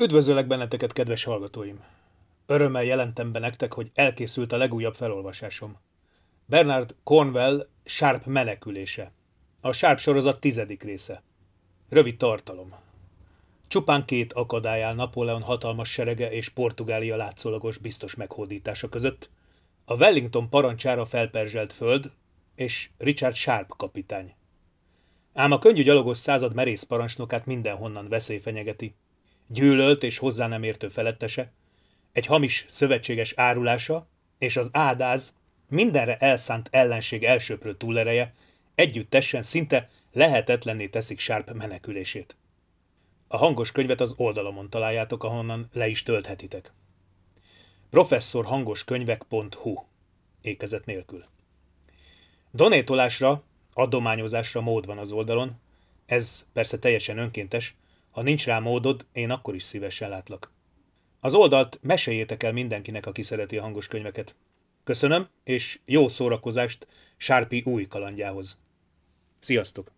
Üdvözöllek benneteket, kedves hallgatóim! Örömmel jelentem be nektek, hogy elkészült a legújabb felolvasásom. Bernard Cornwell Sharp menekülése. A Sharp sorozat tizedik része. Rövid tartalom. Csupán két akadály áll Napóleon hatalmas serege és Portugália látszólagos biztos meghódítása között. A Wellington parancsára felperzselt föld és Richard Sharp kapitány. Ám a könnyű gyalogos század merész parancsnokát mindenhonnan veszély fenyegeti – gyűlölt és hozzá nem értő felettese, egy hamis szövetséges árulása és az ádáz mindenre elszánt ellenség elsőprő túlereje együttesen szinte lehetetlenné teszik Sárp menekülését. A hangos könyvet az oldalomon találjátok, ahonnan le is tölthetitek. professzorhangoskönyvek.hu Ékezet nélkül. Donétolásra, adományozásra mód van az oldalon, ez persze teljesen önkéntes, ha nincs rá módod, én akkor is szívesen látlak. Az oldalt meséljétek el mindenkinek, aki szereti a hangos könyveket. Köszönöm, és jó szórakozást Sárpi új kalandjához. Sziasztok!